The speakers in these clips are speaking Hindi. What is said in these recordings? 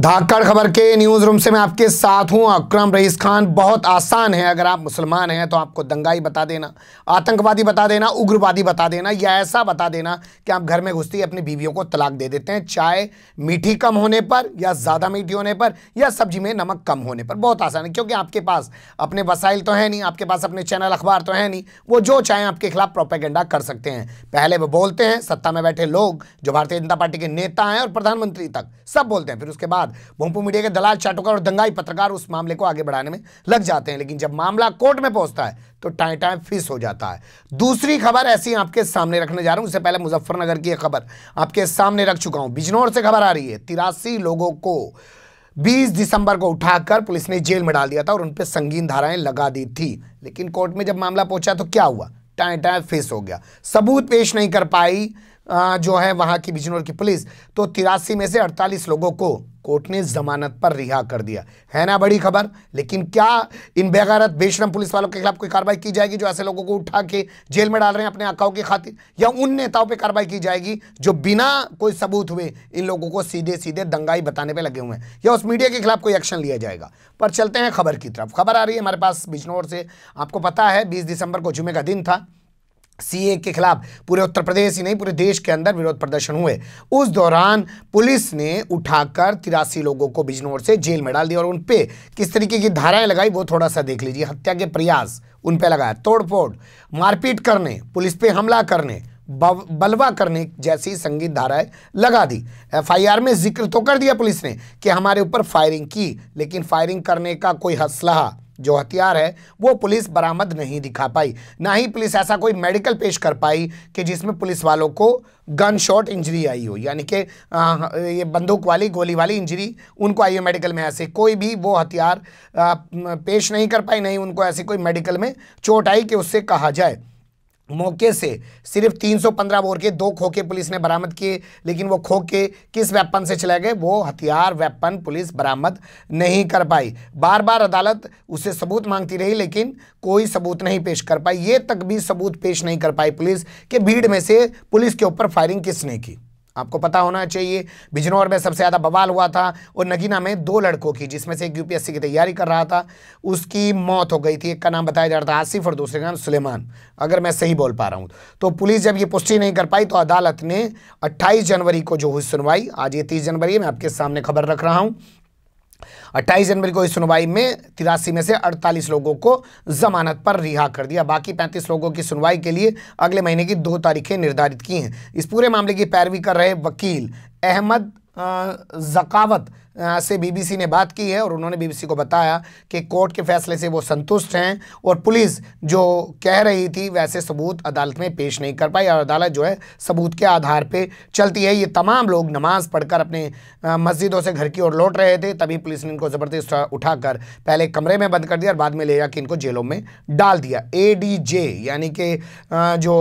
धाकड़ खबर के न्यूज़ रूम से मैं आपके साथ हूं अकरम रईस खान बहुत आसान है अगर आप मुसलमान हैं तो आपको दंगाई बता देना आतंकवादी बता देना उग्रवादी बता देना या ऐसा बता देना कि आप घर में घुसती अपनी बीवियों को तलाक दे देते हैं चाय मीठी कम होने पर या ज़्यादा मीठी होने पर या सब्जी में नमक कम होने पर बहुत आसान है क्योंकि आपके पास अपने वसाइल तो है नहीं आपके पास अपने चैनल अखबार तो है नहीं वो जो चाहें आपके खिलाफ प्रोपेगेंडा कर सकते हैं पहले वो बोलते हैं सत्ता में बैठे लोग जो भारतीय जनता पार्टी के नेता हैं और प्रधानमंत्री तक सब बोलते हैं फिर उसके बाद बाद भोंपू मीडिया के दलाल चाटुकार और दंगाई पत्रकार उस मामले को आगे बढ़ाने में लग जाते हैं लेकिन जब मामला कोर्ट में पहुंचता है तो टाए टाए फीस हो जाता है दूसरी खबर ऐसी आपके सामने रखने जा रहा हूं उससे पहले मुजफ्फरनगर की खबर आपके सामने रख चुका हूं बिजनौर से खबर आ रही है तिरासी लोगों को 20 दिसंबर को उठाकर पुलिस ने जेल में डाल दिया था और उन पर संगीन धाराएं लगा दी थी लेकिन कोर्ट में जब मामला पहुंचा तो क्या हुआ टाए टाए फेस हो गया सबूत पेश नहीं कर पाई जो है वहां की बिजनौर की पुलिस तो तिरासी में से 48 लोगों को कोर्ट ने जमानत पर रिहा कर दिया है ना बड़ी खबर लेकिन क्या इन बेगैरत बेशरम पुलिस वालों के खिलाफ कोई कार्रवाई की जाएगी जो ऐसे लोगों को उठा के जेल में डाल रहे हैं अपने आकाओं की खातिर या उन नेताओं पर कार्रवाई की जाएगी जो बिना कोई सबूत हुए इन लोगों को सीधे सीधे दंगाई बताने पर लगे हुए हैं या उस मीडिया के खिलाफ कोई एक्शन लिया जाएगा पर चलते हैं खबर की तरफ खबर आ रही है हमारे पास बिजनौर से आपको पता है बीस दिसंबर को जुमे का दिन था सीए के खिलाफ पूरे उत्तर प्रदेश ही नहीं पूरे देश के अंदर विरोध प्रदर्शन हुए उस दौरान पुलिस ने उठाकर तिरासी लोगों को बिजनौर से जेल में डाल दिया और उन पे किस तरीके की धाराएं लगाई वो थोड़ा सा देख लीजिए हत्या के प्रयास उन पे लगाया तोड़फोड़ मारपीट करने पुलिस पे हमला करने बलवा करने जैसी संगीत धाराएं लगा दी एफआईआर में जिक्र तो कर दिया पुलिस ने कि हमारे ऊपर फायरिंग की लेकिन फायरिंग करने का कोई हसलाहा जो हथियार है वो पुलिस बरामद नहीं दिखा पाई ना ही पुलिस ऐसा कोई मेडिकल पेश कर पाई कि जिसमें पुलिस वालों को गन शॉट इंजरी आई हो यानी कि ये बंदूक वाली गोली वाली इंजरी उनको आई है मेडिकल में ऐसे कोई भी वो हथियार पेश नहीं कर पाई नहीं उनको ऐसी कोई मेडिकल में चोट आई कि उससे कहा जाए मौके से सिर्फ 315 बोर के दो खोखे पुलिस ने बरामद किए लेकिन वो खोखे किस वेपन से चले गए वो हथियार वेपन पुलिस बरामद नहीं कर पाई बार बार अदालत उसे सबूत मांगती रही लेकिन कोई सबूत नहीं पेश कर पाई ये तक भी सबूत पेश नहीं कर पाई पुलिस कि भीड़ में से पुलिस के ऊपर फायरिंग किसने की आपको पता होना चाहिए बिजनौर में सबसे ज़्यादा बवाल हुआ था और नगीना में दो लड़कों की जिसमें से एक यूपीएससी की तैयारी कर रहा था उसकी मौत हो गई थी एक का नाम बताया जा रहा था आसिफ और दूसरे का नाम सुलेमान अगर मैं सही बोल पा रहा हूँ तो पुलिस जब ये पुष्टि नहीं कर पाई तो अदालत ने अट्ठाईस जनवरी को जो हुई सुनवाई आज ये तीस जनवरी है मैं आपके सामने खबर रख रहा हूँ अट्ठाईस जनवरी को इस सुनवाई में तिरासी में से अड़तालीस लोगों को जमानत पर रिहा कर दिया बाकी पैंतीस लोगों की सुनवाई के लिए अगले महीने की दो तारीखें निर्धारित की हैं इस पूरे मामले की पैरवी कर रहे वकील अहमद जकावत से बीबीसी ने बात की है और उन्होंने बीबीसी को बताया कि कोर्ट के फैसले से वो संतुष्ट हैं और पुलिस जो कह रही थी वैसे सबूत अदालत में पेश नहीं कर पाई और अदालत जो है सबूत के आधार पर चलती है ये तमाम लोग नमाज़ पढ़कर अपने मस्जिदों से घर की ओर लौट रहे थे तभी पुलिस ने इनको ज़बरदस्त उठाकर पहले कमरे में बंद कर दिया और बाद में ले जाकर इनको जेलों में डाल दिया ए यानी कि जो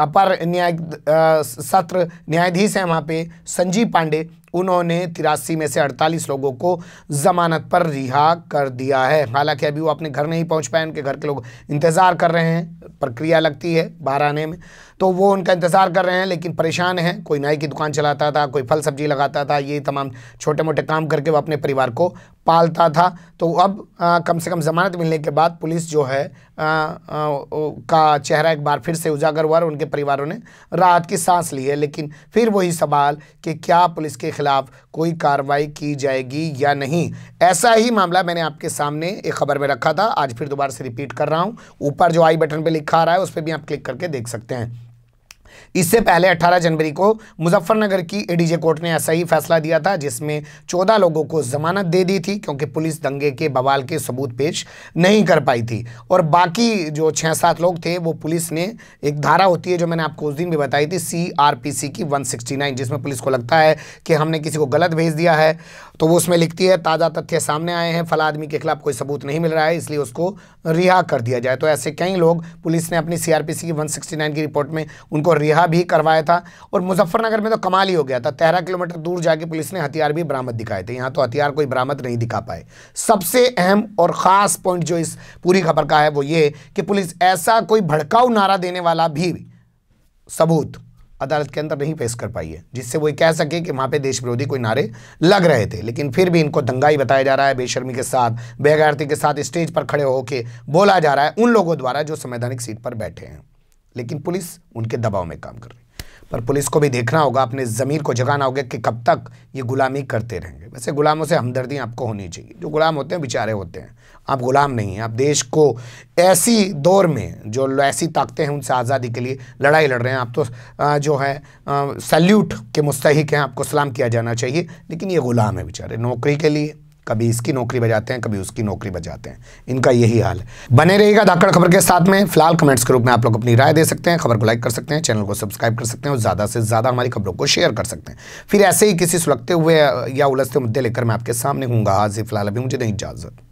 अपर न्याय सत्र न्यायाधीश हैं वहाँ पर संजीव पांडे उन्होंने तिरासी में से अड़तालीस लोगों को ज़मानत पर रिहा कर दिया है हालांकि अभी वो अपने घर नहीं पहुंच पाए उनके घर के लोग इंतज़ार कर रहे हैं प्रक्रिया लगती है बाहर आने में तो वो उनका इंतज़ार कर रहे हैं लेकिन परेशान हैं कोई नाई की दुकान चलाता था कोई फल सब्जी लगाता था ये तमाम छोटे मोटे काम करके वो अपने परिवार को पालता था तो अब आ, कम से कम जमानत मिलने के बाद पुलिस जो है आ, आ, का चेहरा एक बार फिर से उजागर हुआ और उनके परिवारों ने राहत की सांस ली है लेकिन फिर वही सवाल कि क्या पुलिस के ख़िलाफ़ कोई कार्रवाई की जाएगी या नहीं ऐसा ही मामला मैंने आपके सामने एक खबर में रखा था आज फिर दोबारा से रिपीट कर रहा हूँ ऊपर जो आई बटन पर लिखा आ रहा है उस पर भी आप क्लिक करके देख सकते हैं इससे पहले 18 जनवरी को मुजफ्फरनगर की एडीजे कोर्ट ने ऐसा ही फैसला दिया था जिसमें 14 लोगों को जमानत दे दी थी क्योंकि पुलिस दंगे के बवाल के सबूत पेश नहीं कर पाई थी और बाकी जो छः सात लोग थे वो पुलिस ने एक धारा होती है जो मैंने आपको उस दिन भी बताई थी सी की वन जिसमें पुलिस को लगता है कि हमने किसी को गलत भेज दिया है तो वो उसमें लिखती है ताज़ा तथ्य सामने आए हैं फला आदमी के खिलाफ कोई सबूत नहीं मिल रहा है इसलिए उसको रिहा कर दिया जाए तो ऐसे कई लोग पुलिस ने अपनी सीआरपीसी की 169 की रिपोर्ट में उनको रिहा भी करवाया था और मुजफ्फरनगर में तो कमाल ही हो गया था तेरह किलोमीटर दूर जाके पुलिस ने हथियार भी बरामद दिखाए थे यहाँ तो हथियार कोई बरामद नहीं दिखा पाए सबसे अहम और ख़ास पॉइंट जो इस पूरी खबर का है वो ये कि पुलिस ऐसा कोई भड़काऊ नारा देने वाला भी सबूत अदालत के अंदर नहीं पेश कर पाई है जिससे वो कह सके कि वहाँ पे देश विरोधी कोई नारे लग रहे थे लेकिन फिर भी इनको दंगाई बताया जा रहा है बेशर्मी के साथ बेगैरती के साथ स्टेज पर खड़े होकर बोला जा रहा है उन लोगों द्वारा जो संवैधानिक सीट पर बैठे हैं लेकिन पुलिस उनके दबाव में काम कर रही पर पुलिस को भी देखना होगा अपने ज़मीर को जगाना होगा कि कब तक ये गुलामी करते रहेंगे वैसे गुलामों से हमदर्दी आपको होनी चाहिए जो गुलाम होते हैं बेचारे होते हैं आप गुलाम नहीं हैं आप देश को ऐसी दौर में जो ऐसी ताकतें हैं उनसे आज़ादी के लिए लड़ाई लड़ रहे हैं आप तो जो है सैल्यूट के मुस्तक हैं आपको सलाम किया जाना चाहिए लेकिन ये गुलाम है बेचारे नौकरी के लिए कभी इसकी नौकरी बजाते हैं कभी उसकी नौकरी बजाते हैं इनका यही हाल है बने रहेगा धाकड़ खबर के साथ में फिलहाल कमेंट्स के रूप में आप लोग अपनी राय दे सकते हैं खबर को लाइक कर सकते हैं चैनल को सब्सक्राइब कर सकते हैं और ज़्यादा से ज़्यादा हमारी खबरों को शेयर कर सकते हैं फिर ऐसे ही किसी सुलगते हुए या उलझते मुद्दे लेकर मैं आपके सामने हूँगा हाजिर फिलहाल अभी मुझे नहीं इजाज़त